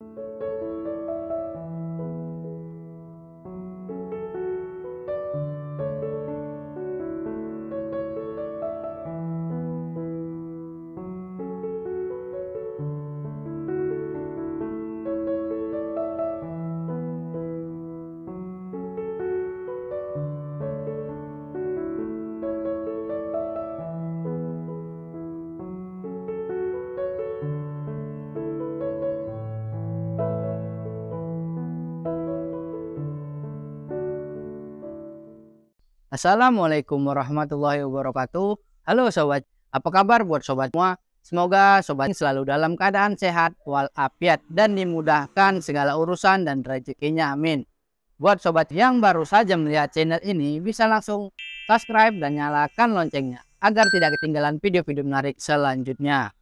Thank you Assalamualaikum warahmatullahi wabarakatuh. Halo sobat, apa kabar buat sobat semua? Semoga sobat selalu dalam keadaan sehat walafiat dan dimudahkan segala urusan dan rezekinya. Amin. Buat sobat yang baru saja melihat channel ini bisa langsung subscribe dan nyalakan loncengnya agar tidak ketinggalan video-video menarik selanjutnya.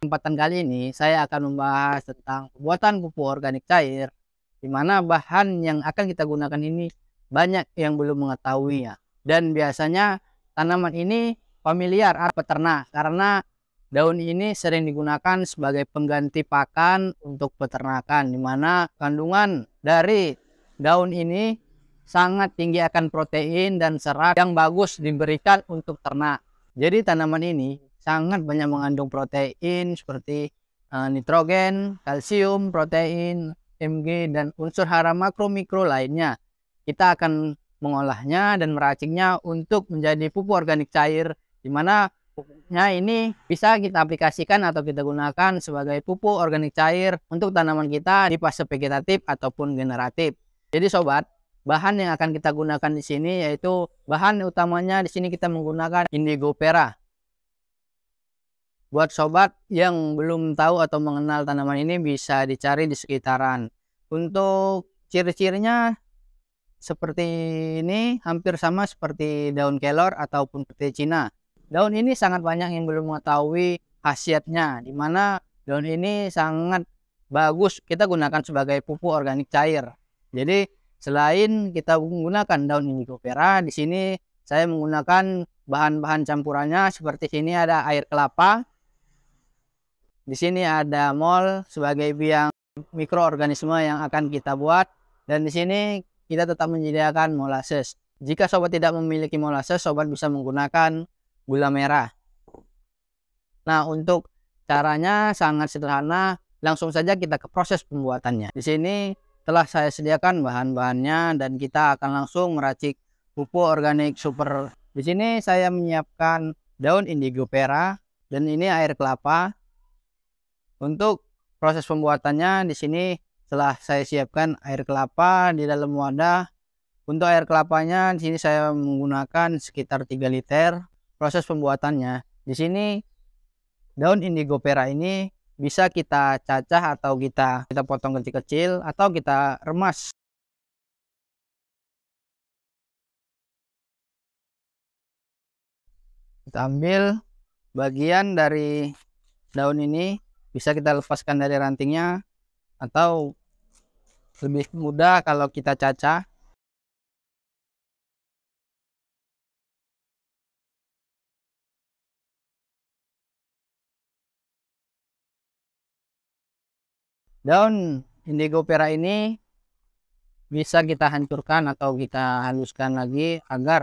Kesempatan kali ini saya akan membahas tentang pembuatan pupuk organik cair di mana bahan yang akan kita gunakan ini banyak yang belum mengetahui ya. Dan biasanya tanaman ini familiar atau peternak karena daun ini sering digunakan sebagai pengganti pakan untuk peternakan di mana kandungan dari daun ini sangat tinggi akan protein dan serat yang bagus diberikan untuk ternak. Jadi tanaman ini sangat banyak mengandung protein seperti eh, nitrogen, kalsium, protein, Mg dan unsur hara makro mikro lainnya. Kita akan mengolahnya dan meraciknya untuk menjadi pupuk organik cair di mana pupuknya ini bisa kita aplikasikan atau kita gunakan sebagai pupuk organik cair untuk tanaman kita di fase vegetatif ataupun generatif. Jadi sobat, bahan yang akan kita gunakan di sini yaitu bahan utamanya di sini kita menggunakan indigo pera. Buat sobat yang belum tahu atau mengenal tanaman ini bisa dicari di sekitaran. Untuk ciri-cirinya seperti ini hampir sama seperti daun kelor ataupun petai Cina. Daun ini sangat banyak yang belum mengetahui khasiatnya, di mana daun ini sangat bagus kita gunakan sebagai pupuk organik cair. Jadi selain kita menggunakan daun indigo vera, di sini saya menggunakan bahan-bahan campurannya seperti sini ada air kelapa, di sini ada mol sebagai biang mikroorganisme yang akan kita buat dan di sini kita tetap menyediakan molasses. Jika sobat tidak memiliki molasses, sobat bisa menggunakan gula merah. Nah, untuk caranya sangat sederhana, langsung saja kita ke proses pembuatannya. Di sini telah saya sediakan bahan-bahannya dan kita akan langsung meracik pupuk organik super. Di sini saya menyiapkan daun indigo pera dan ini air kelapa. Untuk proses pembuatannya di sini setelah saya siapkan air kelapa di dalam wadah, untuk air kelapanya di sini saya menggunakan sekitar 3 liter. Proses pembuatannya di sini daun indigo pera ini bisa kita cacah atau kita kita potong kecil-kecil atau kita remas. Kita ambil bagian dari daun ini bisa kita lepaskan dari rantingnya atau lebih mudah kalau kita caca daun indigo pera ini bisa kita hancurkan atau kita haluskan lagi agar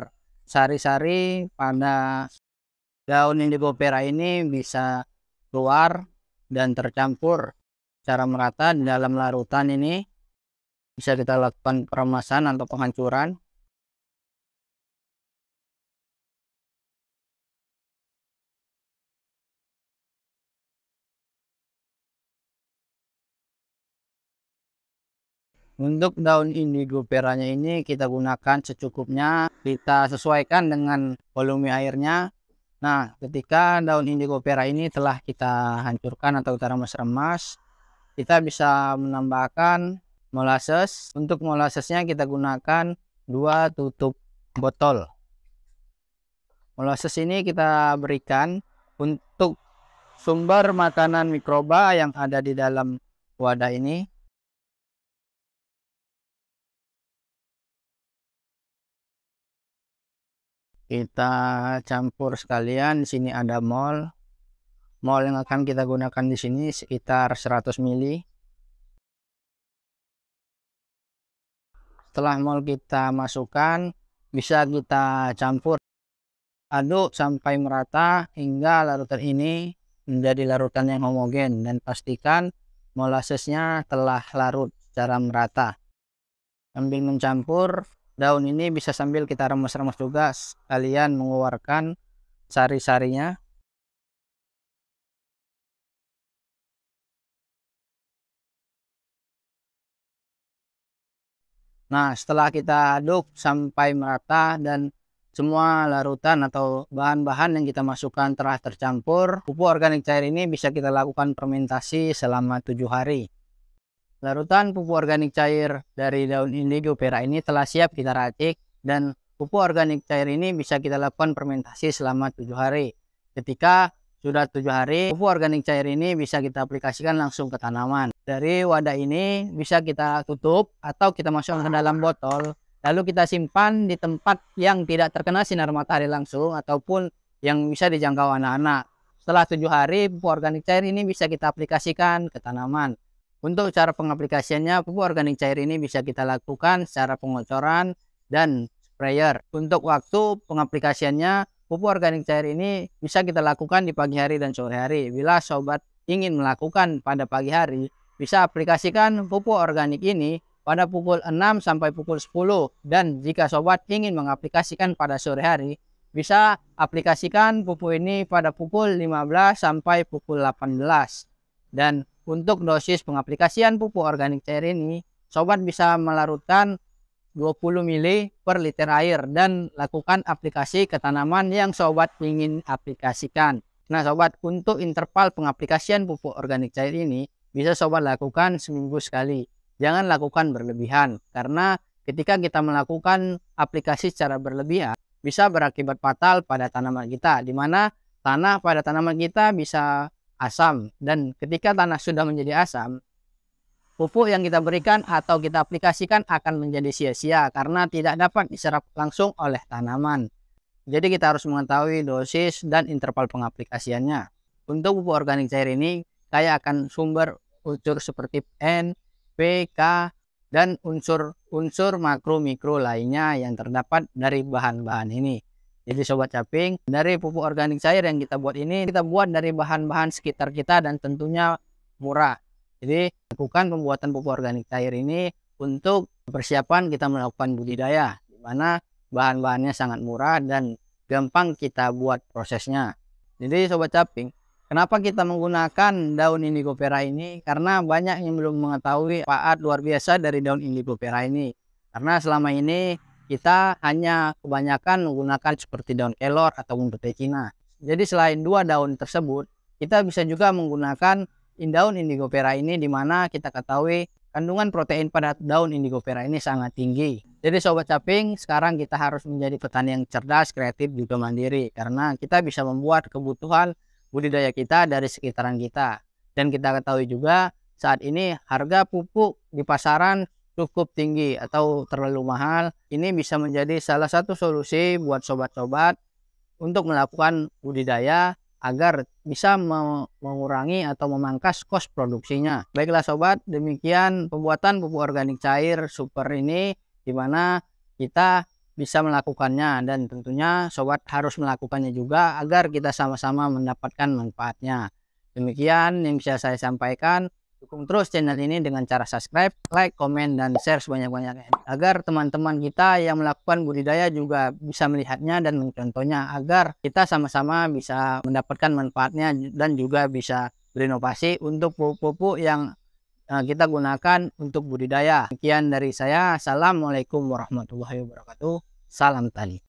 sari-sari pada daun indigo pera ini bisa keluar dan tercampur secara merata di dalam larutan ini bisa kita lakukan peremasan atau penghancuran Untuk daun indigo peranya ini kita gunakan secukupnya, kita sesuaikan dengan volume airnya. Nah, ketika daun indigo pera ini telah kita hancurkan atau kita remas-remas, kita bisa menambahkan molasses. Untuk molassesnya kita gunakan dua tutup botol. Molasses ini kita berikan untuk sumber makanan mikroba yang ada di dalam wadah ini. Kita campur sekalian. Di sini ada mol. Mol yang akan kita gunakan di sini sekitar 100 mili. setelah mol kita masukkan bisa kita campur aduk sampai merata hingga larutan ini menjadi larutan yang homogen dan pastikan molasesnya telah larut secara merata sambil mencampur daun ini bisa sambil kita remes-remes juga kalian mengeluarkan sari-sarinya Nah, setelah kita aduk sampai merata dan semua larutan atau bahan-bahan yang kita masukkan telah tercampur, pupuk organik cair ini bisa kita lakukan fermentasi selama tujuh hari. Larutan pupuk organik cair dari daun indigo pera ini telah siap kita racik dan pupuk organik cair ini bisa kita lakukan fermentasi selama tujuh hari. Ketika sudah tujuh hari, pupuk organik cair ini bisa kita aplikasikan langsung ke tanaman dari wadah ini bisa kita tutup atau kita masukkan ke dalam botol lalu kita simpan di tempat yang tidak terkena sinar matahari langsung ataupun yang bisa dijangkau anak-anak. Setelah tujuh hari, pupuk organik cair ini bisa kita aplikasikan ke tanaman. Untuk cara pengaplikasiannya, pupuk organik cair ini bisa kita lakukan secara pengocoran dan sprayer. Untuk waktu pengaplikasiannya, pupuk organik cair ini bisa kita lakukan di pagi hari dan sore hari. Bila sobat ingin melakukan pada pagi hari, bisa aplikasikan pupuk organik ini pada pukul 6 sampai pukul 10 dan jika sobat ingin mengaplikasikan pada sore hari, bisa aplikasikan pupuk ini pada pukul 15 sampai pukul 18. Dan untuk dosis pengaplikasian pupuk organik cair ini, sobat bisa melarutkan 20 ml per liter air dan lakukan aplikasi ke tanaman yang sobat ingin aplikasikan. Nah sobat, untuk interval pengaplikasian pupuk organik cair ini, bisa sobat lakukan seminggu sekali. Jangan lakukan berlebihan karena ketika kita melakukan aplikasi secara berlebihan bisa berakibat fatal pada tanaman kita di mana tanah pada tanaman kita bisa asam dan ketika tanah sudah menjadi asam pupuk yang kita berikan atau kita aplikasikan akan menjadi sia-sia karena tidak dapat diserap langsung oleh tanaman. Jadi kita harus mengetahui dosis dan interval pengaplikasiannya. Untuk pupuk organik cair ini saya akan sumber unsur seperti N, P, K, dan unsur-unsur makro mikro lainnya yang terdapat dari bahan-bahan ini. Jadi sobat caping, dari pupuk organik cair yang kita buat ini kita buat dari bahan-bahan sekitar kita dan tentunya murah. Jadi lakukan pembuatan pupuk organik cair ini untuk persiapan kita melakukan budidaya di mana bahan-bahannya sangat murah dan gampang kita buat prosesnya. Jadi sobat caping, Kenapa kita menggunakan daun indigo vera ini? Karena banyak yang belum mengetahui manfaat luar biasa dari daun indigo vera ini. Karena selama ini kita hanya kebanyakan menggunakan seperti daun kelor atau petai Cina. Jadi selain dua daun tersebut, kita bisa juga menggunakan daun indigo vera ini di mana kita ketahui kandungan protein pada daun indigo vera ini sangat tinggi. Jadi sobat caping, sekarang kita harus menjadi petani yang cerdas, kreatif, juga mandiri karena kita bisa membuat kebutuhan budidaya kita dari sekitaran kita. Dan kita ketahui juga saat ini harga pupuk di pasaran cukup tinggi atau terlalu mahal. Ini bisa menjadi salah satu solusi buat sobat-sobat untuk melakukan budidaya agar bisa mengurangi atau memangkas kos produksinya. Baiklah sobat, demikian pembuatan pupuk organik cair super ini di mana kita bisa melakukannya dan tentunya sobat harus melakukannya juga agar kita sama-sama mendapatkan manfaatnya. Demikian yang bisa saya sampaikan. Dukung terus channel ini dengan cara subscribe, like, komen, dan share sebanyak-banyaknya. Agar teman-teman kita yang melakukan budidaya juga bisa melihatnya dan mencontohnya. Agar kita sama-sama bisa mendapatkan manfaatnya dan juga bisa berinovasi untuk pupuk-pupuk yang Nah, kita gunakan untuk budidaya. Sekian dari saya. Assalamualaikum warahmatullahi wabarakatuh. Salam tani.